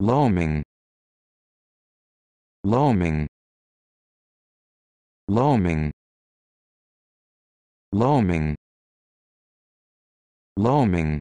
loaming loaming loaming loaming loaming